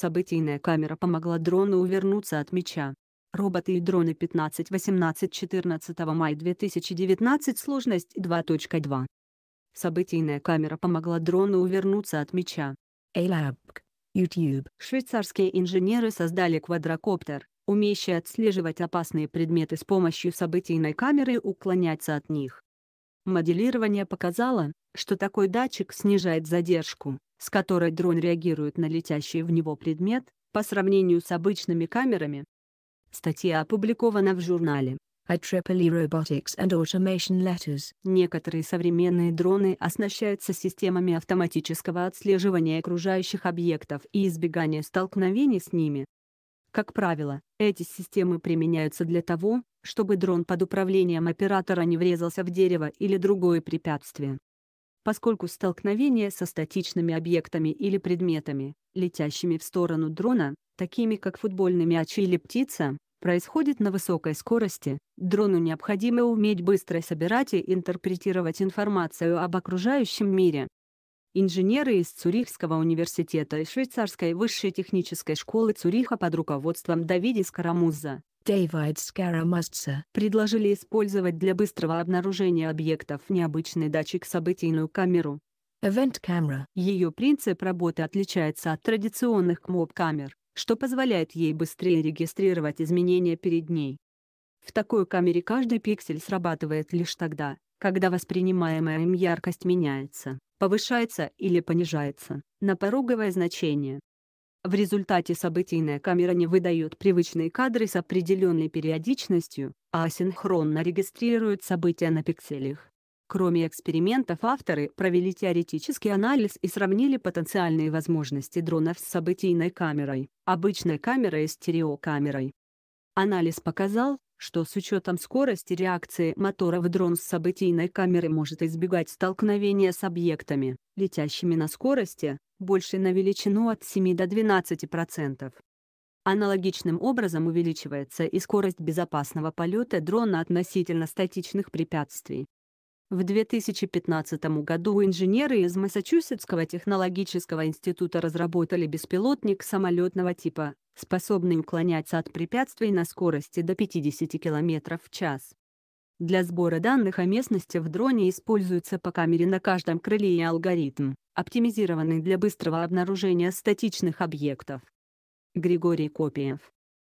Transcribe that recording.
Событийная камера помогла дрону увернуться от мяча. Роботы и дроны 15-18 14 мая 2019 сложность 2.2. Событийная камера помогла дрону увернуться от мяча. A-Lab. YouTube. Швейцарские инженеры создали квадрокоптер, умеющий отслеживать опасные предметы с помощью событийной камеры и уклоняться от них. Моделирование показало, что такой датчик снижает задержку, с которой дрон реагирует на летящий в него предмет, по сравнению с обычными камерами. Статья опубликована в журнале IEEE Robotics and Automation Letters. Некоторые современные дроны оснащаются системами автоматического отслеживания окружающих объектов и избегания столкновений с ними. Как правило, эти системы применяются для того, чтобы дрон под управлением оператора не врезался в дерево или другое препятствие. Поскольку столкновение со статичными объектами или предметами, летящими в сторону дрона, такими как футбольный мяч или птица, происходит на высокой скорости, дрону необходимо уметь быстро собирать и интерпретировать информацию об окружающем мире. Инженеры из Цюрихского университета и швейцарской высшей технической школы Цюриха под руководством Давиди Скарамуза Дэвид Скарамазца предложили использовать для быстрого обнаружения объектов необычный датчик событийную камеру. Event Camera. Ее принцип работы отличается от традиционных КМОП-камер, что позволяет ей быстрее регистрировать изменения перед ней. В такой камере каждый пиксель срабатывает лишь тогда, когда воспринимаемая им яркость меняется повышается или понижается на пороговое значение. В результате событийная камера не выдает привычные кадры с определенной периодичностью, а асинхронно регистрирует события на пикселях. Кроме экспериментов авторы провели теоретический анализ и сравнили потенциальные возможности дронов с событийной камерой, обычной камерой и стереокамерой. Анализ показал, что с учетом скорости реакции мотора в дрон с событийной камеры может избегать столкновения с объектами, летящими на скорости, больше на величину от 7 до 12%. Аналогичным образом увеличивается и скорость безопасного полета дрона относительно статичных препятствий, в 2015 году инженеры из Массачусетского технологического института разработали беспилотник самолетного типа, способный уклоняться от препятствий на скорости до 50 км в час. Для сбора данных о местности в дроне используется по камере на каждом крыле и алгоритм, оптимизированный для быстрого обнаружения статичных объектов. Григорий Копиев